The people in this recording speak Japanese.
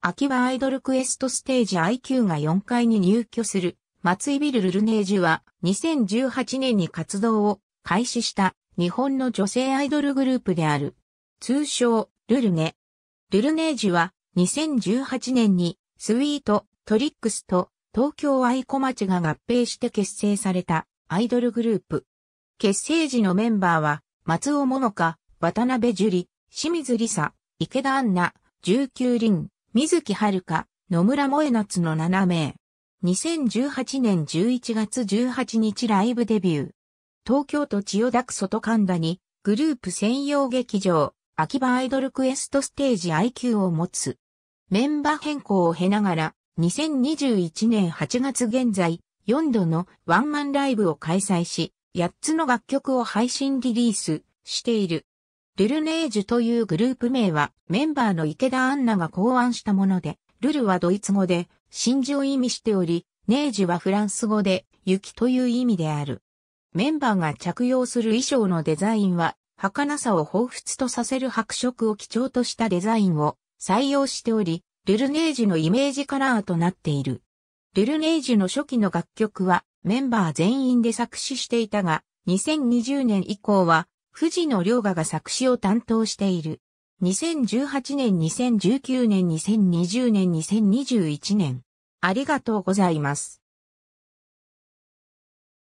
秋はアイドルクエストステージ IQ が4階に入居する松井ビルルルネージュは2018年に活動を開始した日本の女性アイドルグループである。通称ルルネ。ルルネージュは2018年にスイート、トリックスと東京愛子町が合併して結成されたアイドルグループ。結成時のメンバーは松尾桃香、渡辺樹里、清水里沙、池田杏奈、19輪、水木遥、野村萌夏の7名。2018年11月18日ライブデビュー。東京都千代田区外神田に、グループ専用劇場、秋葉アイドルクエストステージ IQ を持つ。メンバー変更を経ながら、2021年8月現在、4度のワンマンライブを開催し、8つの楽曲を配信リリースしている。ルルネージュというグループ名はメンバーの池田アンナが考案したもので、ルルはドイツ語で真珠を意味しており、ネージュはフランス語で雪という意味である。メンバーが着用する衣装のデザインは、儚さを彷彿とさせる白色を基調としたデザインを採用しており、ルルネージュのイメージカラーとなっている。ルルネージュの初期の楽曲はメンバー全員で作詞していたが、2020年以降は藤野良賀が作詞を担当している。2018年、2019年、2020年、2021年。ありがとうございます。